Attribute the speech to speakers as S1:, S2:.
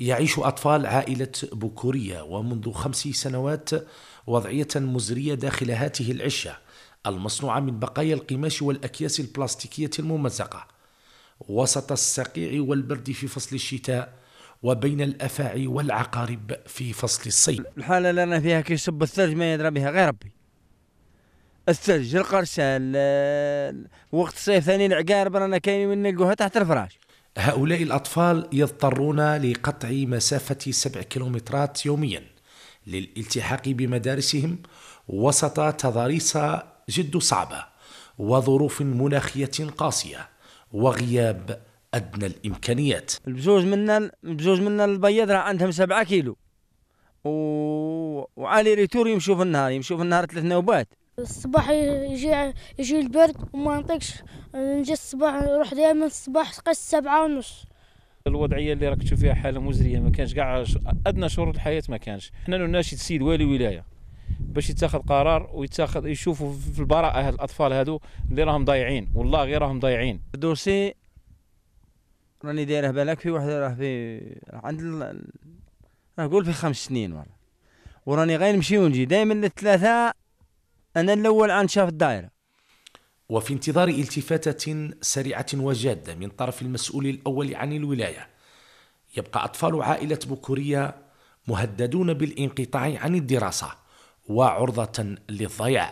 S1: يعيش أطفال عائلة بكورية ومنذ خمس سنوات وضعية مزرية داخل هاته العشة المصنوعة من بقايا القماش والأكياس البلاستيكية الممزقة وسط السقيع والبرد في فصل الشتاء وبين الأفاعي والعقارب في فصل الصيف الحالة اللي أنا فيها كي يصب الثلج ما يدرى بها غير ربي الثلج القرشة
S2: وقت الصيف ثاني العقارب رانا كاينين نلقوها تحت الفراش
S1: هؤلاء الأطفال يضطرون لقطع مسافة سبع كيلومترات يوميا للالتحاق بمدارسهم وسط تضاريس جد صعبة وظروف مناخية قاسية وغياب أدنى الإمكانيات بجوج منا بجوج منا البيض راه عندهم سبعة كيلو و...
S2: وعلي ريتور يمشوا في النهار يمشوا في النهار ثلاث نوبات
S3: الصباح يجي يجي البرد وما نطيقش نجي الصباح نروح دائما الصباح قس سبعة ونص
S4: الوضعيه اللي راك تشوف فيها حاله مزريه ما كانش كاع ادنى شروط الحياه ما كانش حنا نناشد السيد والي ولايه باش يتاخذ قرار ويتاخذ يشوفوا في البراءه هاد الاطفال هادو اللي راهم ضايعين والله غير راهم ضايعين دوسي راني دايره
S2: بالك في واحد راه في عند راه نقول في خمس سنين والله
S1: وراني غير نمشي ونجي دائما الثلاثه أنا الأول شاف الدائرة وفي انتظار التفاتة سريعة وجادة من طرف المسؤول الأول عن الولاية يبقى أطفال عائلة بكورية مهددون بالانقطاع عن الدراسة وعرضة للضياع